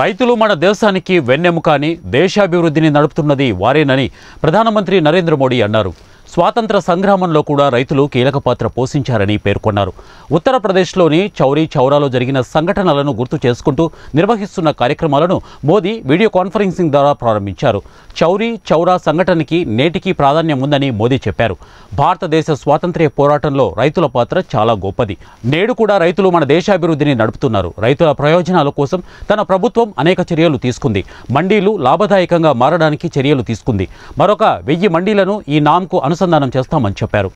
రైతులు మన దేశానికి వెన్నెముక అని దేశాభివృద్ధిని నడుపుతున్నది వారేనని ప్రధానమంత్రి నరేంద్ర మోడీ అన్నారు స్వాతంత్ర సంగ్రామంలో కూడా రైతులు కీలక పాత్ర పోషించారని పేర్కొన్నారు ఉత్తరప్రదేశ్లోని చౌరీ చౌరాలో జరిగిన సంఘటనలను గుర్తు చేసుకుంటూ నిర్వహిస్తున్న కార్యక్రమాలను మోదీ వీడియో కాన్ఫరెన్సింగ్ ద్వారా ప్రారంభించారు చౌరీ చౌరా సంఘటనకి నేటికి ప్రాధాన్యం ఉందని మోదీ చెప్పారు భారతదేశ స్వాతంత్ర్య పోరాటంలో రైతుల పాత్ర చాలా గొప్పది నేడు కూడా రైతులు మన దేశాభివృద్ధిని నడుపుతున్నారు రైతుల ప్రయోజనాల కోసం తన ప్రభుత్వం అనేక చర్యలు తీసుకుంది మండీలు లాభదాయకంగా మారడానికి చర్యలు తీసుకుంది మరొక వెయ్యి మండీలను ఈ నామ్కు అనుసరి అనుసంధానం చేస్తామని చెప్పారు